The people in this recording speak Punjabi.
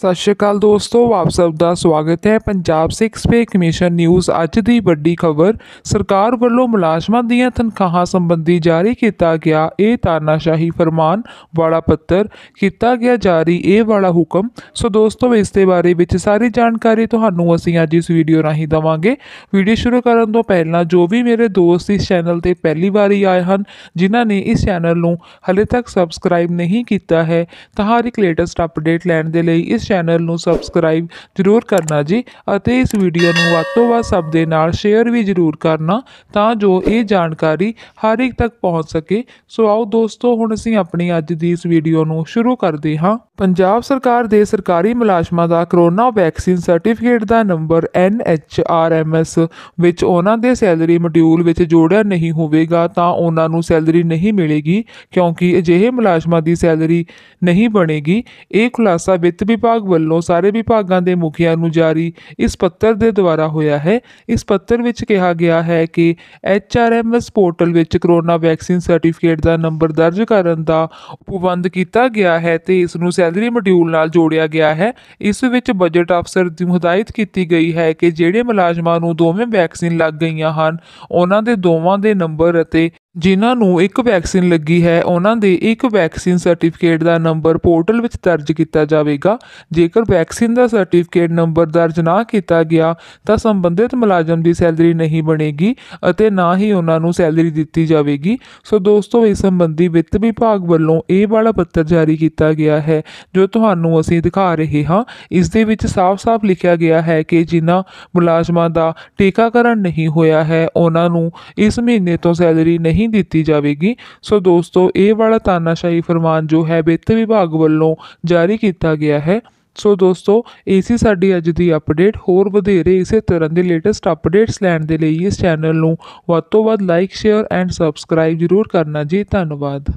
ਸਤਿ ਸ਼੍ਰੀ ਅਕਾਲ ਦੋਸਤੋ ਆਪ ਸਭ ਦਾ ਸਵਾਗਤ ਹੈ ਪੰਜਾਬ 6 ਪੇ ਕਮਿਸ਼ਨ ਨਿਊਜ਼ ਅੱਜ ਦੀ ਵੱਡੀ ਖਬਰ ਸਰਕਾਰ ਵੱਲੋਂ ਮੁਲਾਜ਼ਮਾਂ ਦੀਆਂ ਤਨਖਾਹਾਂ ਸੰਬੰਧੀ ਜਾਰੀ ਕੀਤਾ ਗਿਆ ਇਹ ਤਾਨਾਸ਼ਾਹੀ ਫਰਮਾਨ ਵਾਲਾ ਪੱਤਰ ਕੀਤਾ ਗਿਆ ਜਾਰੀ ਇਹ ਵਾਲਾ ਹੁਕਮ ਸੋ ਦੋਸਤੋ ਇਸ ਦੇ ਬਾਰੇ ਵਿੱਚ ਸਾਰੀ ਜਾਣਕਾਰੀ ਤੁਹਾਨੂੰ ਅਸੀਂ ਅੱਜ ਇਸ ਵੀਡੀਓ ਰਾਹੀਂ ਦਵਾਂਗੇ ਵੀਡੀਓ ਸ਼ੁਰੂ ਕਰਨ ਤੋਂ ਪਹਿਲਾਂ ਜੋ ਵੀ ਮੇਰੇ ਦੋਸਤ ਇਸ ਚੈਨਲ ਤੇ ਪਹਿਲੀ ਵਾਰੀ ਆਏ ਹਨ ਜਿਨ੍ਹਾਂ ਨੇ ਇਸ ਚੈਨਲ ਨੂੰ ਹਲੇ ਤੱਕ ਸਬਸਕ੍ਰਾਈਬ ਨਹੀਂ ਕੀਤਾ ਹੈ ਤਾਂ ਹਰ ਇੱਕ ਲੇਟੈਸਟ ਅਪਡੇਟ ਲੈਣ ਦੇ ਲਈ ਇਸ ਚੈਨਲ ਨੂੰ ਸਬਸਕ੍ਰਾਈਬ ਜ਼ਰੂਰ ਕਰਨਾ ਜੀ ਅਤੇ ਇਸ ਵੀਡੀਓ ਨੂੰ ਵੱਧ ਤੋਂ ਵੱਧ ਸਭ ਦੇ ਨਾਲ ਸ਼ੇਅਰ ਵੀ ਜ਼ਰੂਰ ਕਰਨਾ ਤਾਂ ਜੋ ਇਹ ਜਾਣਕਾਰੀ ਹਰ ਇੱਕ ਤੱਕ ਪਹੁੰਚ ਸਕੇ ਸੋ ਆਓ ਦੋਸਤੋ ਹੁਣ ਅਸੀਂ ਆਪਣੀ ਅੱਜ ਦੀ ਇਸ ਵੀਡੀਓ ਨੂੰ ਸ਼ੁਰੂ ਕਰਦੇ ਹਾਂ ਪੰਜਾਬ ਸਰਕਾਰ ਦੇ ਸਰਕਾਰੀ ਮੁਲਾਜ਼ਮਾਂ ਦਾ ਕਰੋਨਾ ਵੈਕਸੀਨ ਸਰਟੀਫਿਕੇਟ ਦਾ ਨੰਬਰ NHRMS ਵਿੱਚ ਉਹਨਾਂ ਦੇ ਸੈਲਰੀ ਮੋਡਿਊਲ ਵਿੱਚ ਜੋੜਿਆ ਨਹੀਂ ਹੋਵੇਗਾ ਤਾਂ ਉਹਨਾਂ ਨੂੰ ਸੈਲਰੀ ਨਹੀਂ ਮਿਲੇਗੀ ਕਿਉਂਕਿ ਅਜਿਹੇ ਮੁਲਾਜ਼ਮਾਂ ਦੀ ਸੈਲਰੀ ਨਹੀਂ ਬਣੇਗੀ ਇਹ ਖੁਲਾਸਾ ਵਿੱਤ ਵਿਭਾਗ ਵਿਭਾਗ ਵੱਲੋਂ ਸਾਰੇ ਵਿਭਾਗਾਂ ਦੇ ਮੁਖੀਆਂ ਨੂੰ ਜਾਰੀ ਇਸ ਪੱਤਰ ਦੇ ਦੁਆਰਾ ਹੋਇਆ ਹੈ ਇਸ ਪੱਤਰ ਵਿੱਚ ਕਿਹਾ ਗਿਆ ਹੈ ਕਿ ਐਚਆਰਐਮਐਸ ਪੋਰਟਲ ਵਿੱਚ ਕਰੋਨਾ ਵੈਕਸੀਨ ਸਰਟੀਫਿਕੇਟ ਦਾ ਨੰਬਰ ਦਰਜ ਕਰਨ ਦਾ ਉਪਬੰਧ ਕੀਤਾ ਗਿਆ ਹੈ ਤੇ ਇਸ ਨੂੰ ਸੈਲਰੀ ਮੋਡਿਊਲ ਨਾਲ ਜੋੜਿਆ ਗਿਆ ਹੈ ਇਸ ਵਿੱਚ ਬਜਟ ਅਫਸਰ ਦੀ ਹਦਾਇਤ ਕੀਤੀ ਗਈ ਹੈ ਕਿ ਜਿਹੜੇ ਮੁਲਾਜ਼ਮਾਂ ਨੂੰ ਦੋਵੇਂ ਵੈਕਸੀਨ ਲੱਗ ਗਈਆਂ ਹਨ ਉਹਨਾਂ ਦੇ ਦੋਵਾਂ ਦੇ ਨੰਬਰ ਅਤੇ ਜਿਨ੍ਹਾਂ ਨੂੰ ਇੱਕ ਵੈਕਸੀਨ ਲੱਗੀ ਹੈ ਉਹਨਾਂ ਦੇ ਇੱਕ ਵੈਕਸੀਨ ਸਰਟੀਫਿਕੇਟ ਦਾ ਨੰਬਰ ਪੋਰਟਲ ਵਿੱਚ ਦਰਜ ਕੀਤਾ ਜਾਵੇਗਾ ਜੇਕਰ ਵੈਕਸੀਨ ਦਾ ਸਰਟੀਫਿਕੇਟ ਨੰਬਰ ਦਰਜ ਨਾ ਕੀਤਾ ਗਿਆ ਤਾਂ ਸੰਬੰਧਿਤ ਮੁਲਾਜ਼ਮ ਦੀ ਸੈਲਰੀ ਨਹੀਂ ਬਣੇਗੀ ਅਤੇ ਨਾ ਹੀ ਉਹਨਾਂ ਨੂੰ ਸੈਲਰੀ ਦਿੱਤੀ ਜਾਵੇਗੀ ਸੋ ਦੋਸਤੋ ਇਸ ਸੰਬੰਧੀ ਵਿੱਤ ਵਿਭਾਗ ਵੱਲੋਂ ਇਹ ਵਾਲਾ ਪੱਤਰ ਜਾਰੀ ਕੀਤਾ ਗਿਆ ਹੈ ਜੋ ਤੁਹਾਨੂੰ ਅਸੀਂ ਦਿਖਾ ਰਹੇ ਹਾਂ ਇਸ ਦੇ ਵਿੱਚ ਸਾਫ਼-ਸਾਫ਼ ਲਿਖਿਆ ਗਿਆ ਹੈ ਕਿ ਜਿਨ੍ਹਾਂ ਮੁਲਾਜ਼ਮਾਂ ਦਾ ਟੀਕਾਕਰਨ ਨਹੀਂ ਹੋਇਆ ਹੈ ਉਹਨਾਂ ਨੂੰ ਇਸ ਮਹੀਨੇ ਤੋਂ ਸੈਲਰੀ ਨਹੀਂ ਨਹੀਂ ਦਿੱਤੀ ਜਾਵੇਗੀ ਸੋ ਦੋਸਤੋ ਇਹ ਵਾਲਾ ਤਾਨਾਸ਼ਾਹੀ ਫਰਮਾਨ ਜੋ ਹੈ ਵਿੱਤ ਵਿਭਾਗ ਵੱਲੋਂ ਜਾਰੀ ਕੀਤਾ ਗਿਆ ਹੈ ਸੋ ਦੋਸਤੋ ਇਹ ਸੀ ਸਾਡੀ ਅੱਜ ਦੀ ਅਪਡੇਟ ਹੋਰ ਵਧੇਰੇ ਇਸੇ ਤਰ੍ਹਾਂ ਦੇ ਲੇਟੈਸਟ ਅਪਡੇਟਸ ਲੈਣ ਦੇ ਲਈ ਇਸ ਚੈਨਲ ਨੂੰ ਵੱਧ ਤੋਂ ਵੱਧ ਲਾਈਕ ਸ਼ੇਅਰ ਐਂਡ ਸਬਸਕ੍ਰਾਈਬ ਜ਼ਰੂਰ ਕਰਨਾ ਜੀ ਧੰਨਵਾਦ